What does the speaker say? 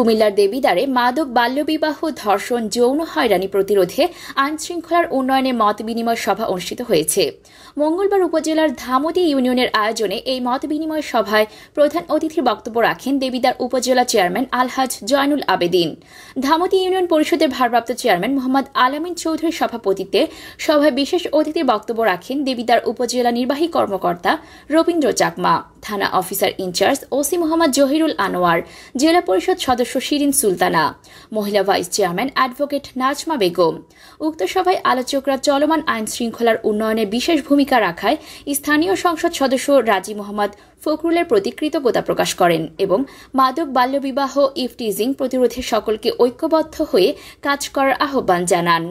কুমিল্লার দেবিদারে মাদক বাল্যবিবাহ ধর্ষণ যৌন হয়রানি প্রতিরোধে আইন শৃঙ্খলার উন্নয়নে মত বিনিময় সভা অনুষ্ঠিত হয়েছে মঙ্গলবার উপজেলার ধামতি ইউনিয়নের আয়োজনে এই মত বিনিময় সভায় প্রধান অতিথির বক্তব্য রাখেন দেবিদার উপজেলা চেয়ারম্যান আলহাজ জয়নুল আবেদিন ধামতি ইউনিয়ন পরিষদের ভারপ্রাপ্ত চেয়ারম্যান মোহাম্মদ আলামিন চৌধুরীর সভাপতিত্বে সভায় বিশেষ অতিথির বক্তব্য রাখেন দেবিদার উপজেলা নির্বাহী কর্মকর্তা রবীন্দ্র চাকমা থানা officer in charge OC Mohammad Zahirul Anwar জেলা পরিষদ সদস্য শিরিন সুলতানা মহিলা vice chairman advocate Nazma Begum উক্ত সভায় আলোচকরা চলমান আইন শৃঙ্খলার উন্নয়নে বিশেষ ভূমিকা রাখায় স্থানীয় সংসদ সদস্য রাজি মোহাম্মদ ফখরুলের প্রতি কৃতজ্ঞতা প্রকাশ করেন এবং মাদক বাল্যবিবাহ ইফটিজিং প্রতিরোধে সকলকে ঐক্যবদ্ধ হয়ে কাজ করার আহ্বান জানান